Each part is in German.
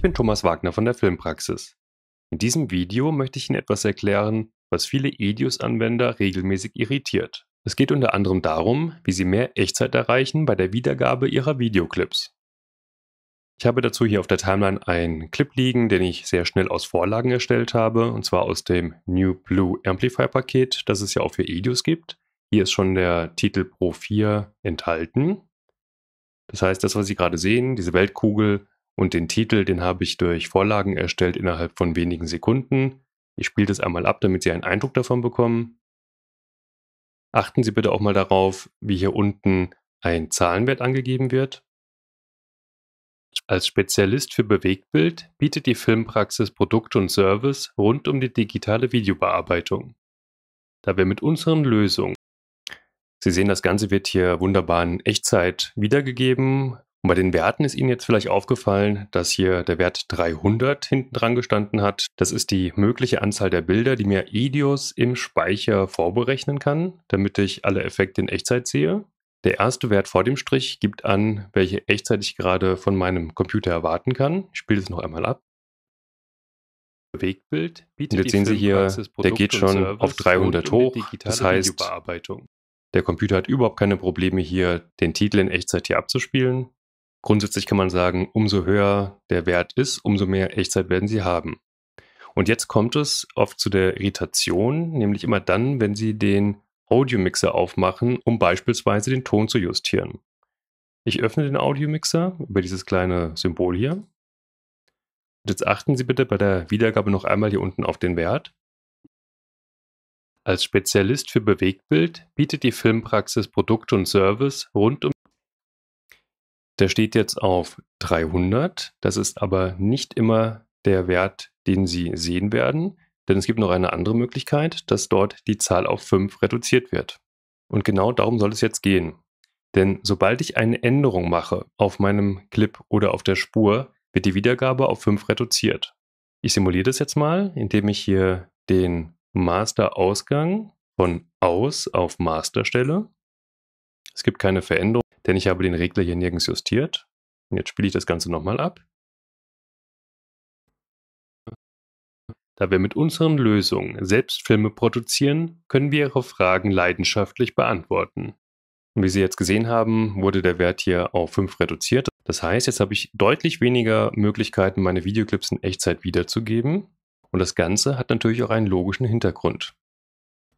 Ich bin Thomas Wagner von der Filmpraxis. In diesem Video möchte ich Ihnen etwas erklären, was viele EDIUS-Anwender regelmäßig irritiert. Es geht unter anderem darum, wie Sie mehr Echtzeit erreichen bei der Wiedergabe Ihrer Videoclips. Ich habe dazu hier auf der Timeline einen Clip liegen, den ich sehr schnell aus Vorlagen erstellt habe, und zwar aus dem New Blue Amplifier Paket, das es ja auch für EDIUS gibt. Hier ist schon der Titel Pro 4 enthalten. Das heißt, das, was Sie gerade sehen, diese Weltkugel, und den Titel, den habe ich durch Vorlagen erstellt innerhalb von wenigen Sekunden. Ich spiele das einmal ab, damit Sie einen Eindruck davon bekommen. Achten Sie bitte auch mal darauf, wie hier unten ein Zahlenwert angegeben wird. Als Spezialist für Bewegtbild bietet die Filmpraxis Produkte und Service rund um die digitale Videobearbeitung. Da wir mit unseren Lösungen Sie sehen, das Ganze wird hier wunderbar in Echtzeit wiedergegeben und bei den Werten ist Ihnen jetzt vielleicht aufgefallen, dass hier der Wert 300 hinten dran gestanden hat. Das ist die mögliche Anzahl der Bilder, die mir Idios im Speicher vorberechnen kann, damit ich alle Effekte in Echtzeit sehe. Der erste Wert vor dem Strich gibt an, welche Echtzeit ich gerade von meinem Computer erwarten kann. Ich spiele es noch einmal ab. Bewegtbild bietet und jetzt sehen Sie hier, der geht schon auf 300 hoch. Das heißt, der Computer hat überhaupt keine Probleme hier, den Titel in Echtzeit hier abzuspielen. Grundsätzlich kann man sagen, umso höher der Wert ist, umso mehr Echtzeit werden Sie haben. Und jetzt kommt es oft zu der Irritation, nämlich immer dann, wenn Sie den Audiomixer aufmachen, um beispielsweise den Ton zu justieren. Ich öffne den Audiomixer über dieses kleine Symbol hier. Und jetzt achten Sie bitte bei der Wiedergabe noch einmal hier unten auf den Wert. Als Spezialist für Bewegtbild bietet die Filmpraxis Produkte und Service rund um der steht jetzt auf 300. Das ist aber nicht immer der Wert, den Sie sehen werden, denn es gibt noch eine andere Möglichkeit, dass dort die Zahl auf 5 reduziert wird. Und genau darum soll es jetzt gehen. Denn sobald ich eine Änderung mache auf meinem Clip oder auf der Spur, wird die Wiedergabe auf 5 reduziert. Ich simuliere das jetzt mal, indem ich hier den Master-Ausgang von aus auf Master stelle. Es gibt keine Veränderung denn ich habe den Regler hier nirgends justiert. Und jetzt spiele ich das Ganze nochmal ab. Da wir mit unseren Lösungen selbst Filme produzieren, können wir Ihre Fragen leidenschaftlich beantworten. Und wie Sie jetzt gesehen haben, wurde der Wert hier auf 5 reduziert. Das heißt, jetzt habe ich deutlich weniger Möglichkeiten, meine Videoclips in Echtzeit wiederzugeben. Und das Ganze hat natürlich auch einen logischen Hintergrund.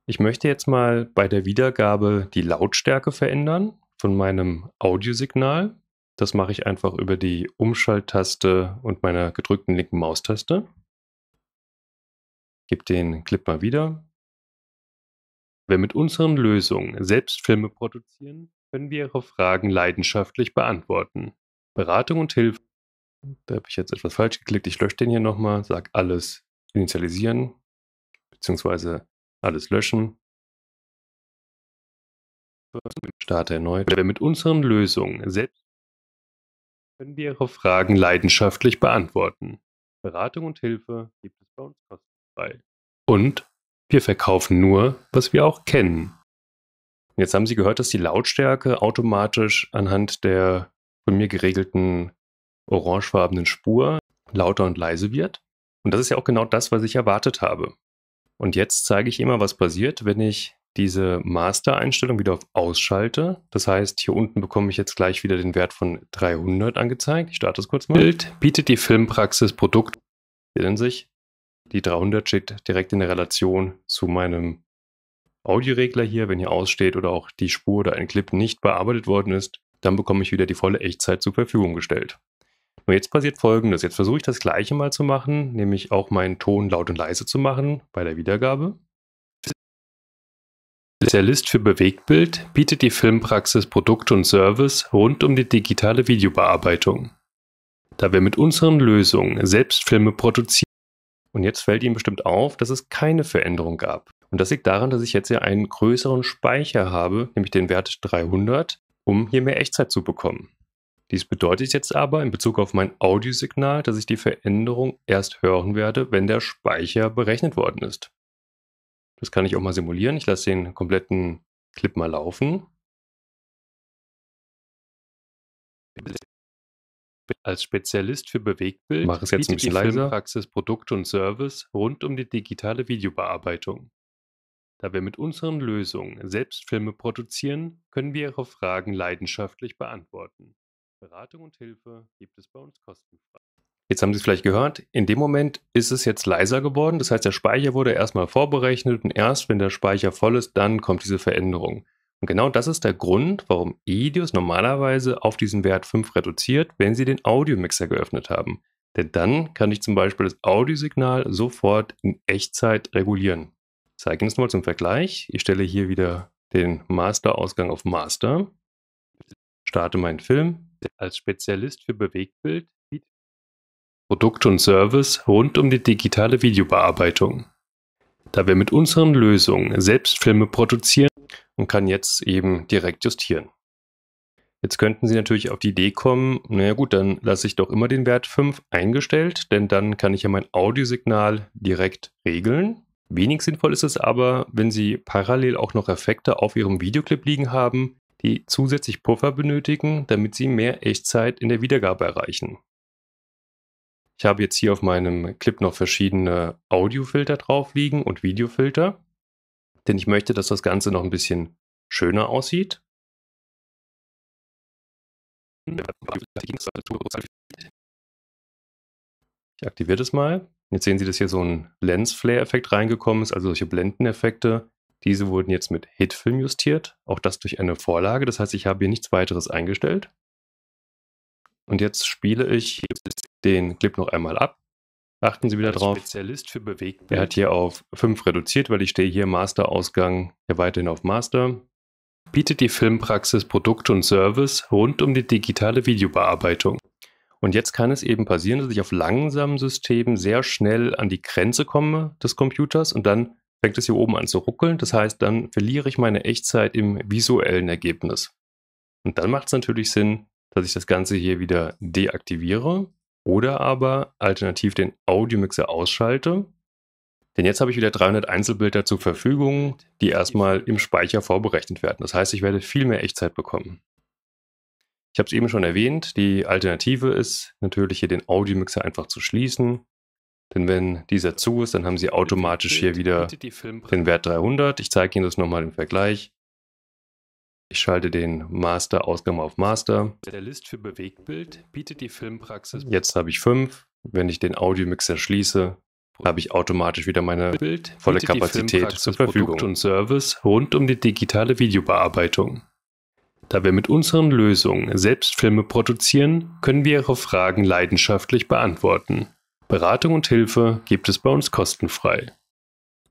Ich möchte jetzt mal bei der Wiedergabe die Lautstärke verändern von meinem Audiosignal. Das mache ich einfach über die Umschalttaste und meiner gedrückten linken Maustaste. Gib den Clip mal wieder. Wer mit unseren Lösungen selbst Filme produzieren, können wir Ihre Fragen leidenschaftlich beantworten. Beratung und Hilfe. Da habe ich jetzt etwas falsch geklickt. Ich lösche den hier nochmal, sage alles initialisieren, bzw. alles löschen. Starte erneut. Mit unseren Lösungen selbst können wir Ihre Fragen leidenschaftlich beantworten. Beratung und Hilfe gibt es bei uns kostenfrei. Und wir verkaufen nur, was wir auch kennen. Jetzt haben Sie gehört, dass die Lautstärke automatisch anhand der von mir geregelten orangefarbenen Spur lauter und leise wird. Und das ist ja auch genau das, was ich erwartet habe. Und jetzt zeige ich Ihnen mal, was passiert, wenn ich diese Master-Einstellung wieder auf Ausschalte. Das heißt, hier unten bekomme ich jetzt gleich wieder den Wert von 300 angezeigt. Ich starte es kurz mal. Bild bietet die Filmpraxis Produkt. Erinnern sich, die 300 steht direkt in der Relation zu meinem Audioregler hier. Wenn hier aussteht oder auch die Spur oder ein Clip nicht bearbeitet worden ist, dann bekomme ich wieder die volle Echtzeit zur Verfügung gestellt. Nur jetzt passiert folgendes. Jetzt versuche ich das gleiche mal zu machen, nämlich auch meinen Ton laut und leise zu machen bei der Wiedergabe. Spezialist für Bewegtbild bietet die Filmpraxis Produkte und Service rund um die digitale Videobearbeitung. Da wir mit unseren Lösungen selbst Filme produzieren. Und jetzt fällt Ihnen bestimmt auf, dass es keine Veränderung gab. Und das liegt daran, dass ich jetzt hier einen größeren Speicher habe, nämlich den Wert 300, um hier mehr Echtzeit zu bekommen. Dies bedeutet jetzt aber in Bezug auf mein Audiosignal, dass ich die Veränderung erst hören werde, wenn der Speicher berechnet worden ist. Das kann ich auch mal simulieren. Ich lasse den kompletten Clip mal laufen. Als Spezialist für Bewegtbild mache ich jetzt ein bisschen leiser. Praxis Produkt und Service rund um die digitale Videobearbeitung. Da wir mit unseren Lösungen selbst Filme produzieren, können wir Ihre Fragen leidenschaftlich beantworten. Beratung und Hilfe gibt es bei uns kostenfrei. Jetzt haben Sie es vielleicht gehört, in dem Moment ist es jetzt leiser geworden. Das heißt, der Speicher wurde erstmal vorberechnet und erst wenn der Speicher voll ist, dann kommt diese Veränderung. Und genau das ist der Grund, warum Edios normalerweise auf diesen Wert 5 reduziert, wenn Sie den Audiomixer geöffnet haben. Denn dann kann ich zum Beispiel das Audiosignal sofort in Echtzeit regulieren. Ich zeige Ihnen das mal zum Vergleich. Ich stelle hier wieder den Master-Ausgang auf Master, starte meinen Film. Als Spezialist für Bewegtbild Produkt und Service rund um die digitale Videobearbeitung. Da wir mit unseren Lösungen selbst Filme produzieren und kann jetzt eben direkt justieren. Jetzt könnten Sie natürlich auf die Idee kommen, naja gut, dann lasse ich doch immer den Wert 5 eingestellt, denn dann kann ich ja mein Audiosignal direkt regeln. Wenig sinnvoll ist es aber, wenn Sie parallel auch noch Effekte auf Ihrem Videoclip liegen haben, die zusätzlich Puffer benötigen, damit Sie mehr Echtzeit in der Wiedergabe erreichen. Ich habe jetzt hier auf meinem Clip noch verschiedene Audiofilter drauf liegen und Videofilter, denn ich möchte, dass das Ganze noch ein bisschen schöner aussieht. Ich aktiviere das mal. Jetzt sehen Sie, dass hier so ein Lens-Flare-Effekt reingekommen ist, also solche Blendeneffekte. Diese wurden jetzt mit Hitfilm justiert, auch das durch eine Vorlage. Das heißt, ich habe hier nichts weiteres eingestellt. Und jetzt spiele ich den Clip noch einmal ab. Achten Sie wieder drauf. Spezialist für Bewegtbild. Er hat hier auf 5 reduziert, weil ich stehe hier Master-Ausgang ja weiterhin auf Master. Bietet die Filmpraxis Produkte und Service rund um die digitale Videobearbeitung. Und jetzt kann es eben passieren, dass ich auf langsamen Systemen sehr schnell an die Grenze komme des Computers und dann fängt es hier oben an zu ruckeln. Das heißt, dann verliere ich meine Echtzeit im visuellen Ergebnis. Und dann macht es natürlich Sinn, dass ich das Ganze hier wieder deaktiviere oder aber alternativ den Audiomixer ausschalte. Denn jetzt habe ich wieder 300 Einzelbilder zur Verfügung, die erstmal im Speicher vorberechnet werden. Das heißt, ich werde viel mehr Echtzeit bekommen. Ich habe es eben schon erwähnt, die Alternative ist natürlich hier den Audiomixer einfach zu schließen. Denn wenn dieser zu ist, dann haben Sie automatisch hier wieder den Wert 300. Ich zeige Ihnen das nochmal im Vergleich. Ich schalte den Master-Ausgang auf Master. Der List für Bewegtbild bietet die Filmpraxis. Jetzt habe ich fünf. Wenn ich den Audiomixer schließe, habe ich automatisch wieder meine Bild volle Kapazität zur Verfügung. Produkt und Service rund um die digitale Videobearbeitung. Da wir mit unseren Lösungen selbst Filme produzieren, können wir Ihre Fragen leidenschaftlich beantworten. Beratung und Hilfe gibt es bei uns kostenfrei.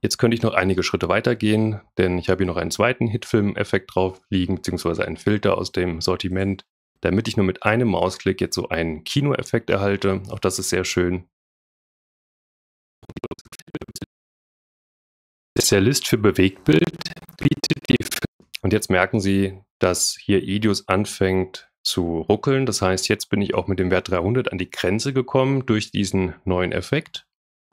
Jetzt könnte ich noch einige Schritte weitergehen, denn ich habe hier noch einen zweiten Hitfilm-Effekt drauf liegen, beziehungsweise einen Filter aus dem Sortiment, damit ich nur mit einem Mausklick jetzt so einen Kino-Effekt erhalte. Auch das ist sehr schön. Spezialist für Bewegtbild bietet die. Und jetzt merken Sie, dass hier Idios anfängt zu ruckeln. Das heißt, jetzt bin ich auch mit dem Wert 300 an die Grenze gekommen durch diesen neuen Effekt.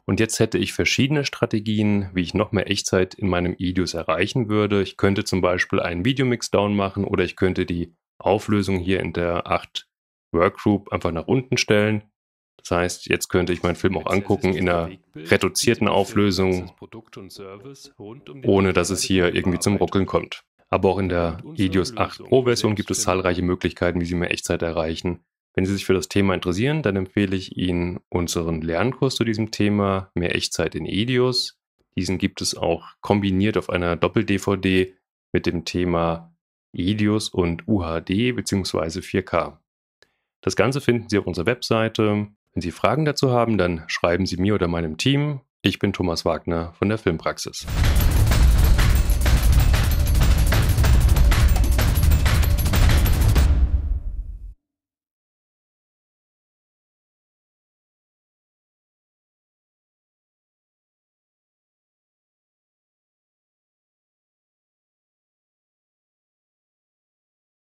Und jetzt hätte ich verschiedene Strategien, wie ich noch mehr Echtzeit in meinem Videos erreichen würde. Ich könnte zum Beispiel einen Videomixdown machen oder ich könnte die Auflösung hier in der 8 Workgroup einfach nach unten stellen. Das heißt, jetzt könnte ich meinen Film auch angucken in einer reduzierten Auflösung, ohne dass es hier irgendwie zum Ruckeln kommt. Aber auch in der Idios 8 Pro Version gibt es zahlreiche Möglichkeiten, wie Sie mehr Echtzeit erreichen. Wenn Sie sich für das Thema interessieren, dann empfehle ich Ihnen unseren Lernkurs zu diesem Thema Mehr Echtzeit in Edios. Diesen gibt es auch kombiniert auf einer Doppel-DVD mit dem Thema Edios und UHD bzw. 4K. Das Ganze finden Sie auf unserer Webseite. Wenn Sie Fragen dazu haben, dann schreiben Sie mir oder meinem Team. Ich bin Thomas Wagner von der Filmpraxis.